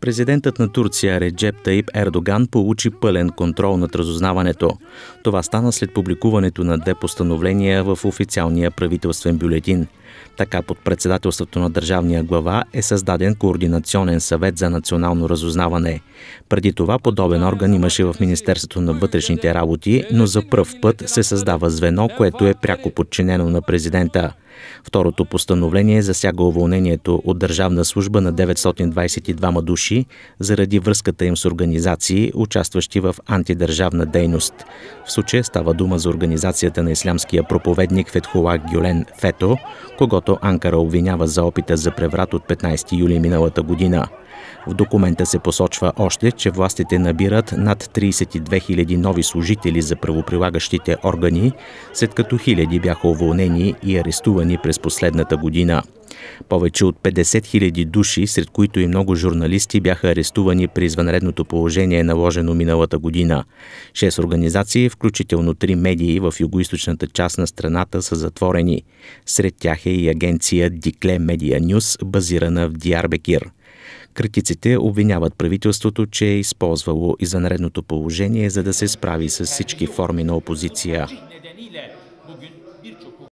Президентът на Турция Реджеп Таип Ердоган получи пълен контрол над разузнаването. Това стана след публикуването на две постановления в официалния правителствен бюлетин – така под председателството на държавния глава е създаден Координационен съвет за национално разузнаване. Преди това подобен орган имаше в Министерството на вътрешните работи, но за пръв път се създава звено, което е пряко подчинено на президента. Второто постановление засяга уволнението от държавна служба на 922 души заради връзката им с организации, участващи в антидържавна дейност. В случая става дума за организацията на ислямския проповедник Фетхула Гюлен Фето, когато Анкара обвинява за опита за преврат от 15 юли миналата година. В документа се посочва още, че властите набират над 32 000 нови служители за правоприлагащите органи, след като хиляди бяха уволнени и арестувани през последната година. Повече от 50 000 души, сред които и много журналисти, бяха арестувани при извънредното положение, наложено миналата година. Шест организации, включително три медии в югоисточната част на страната, са затворени. Сред тях е и агенция Дикле Медиа Нюс, базирана в Диарбекир. Критиците обвиняват правителството, че е използвало извънредното положение, за да се справи с всички форми на опозиция.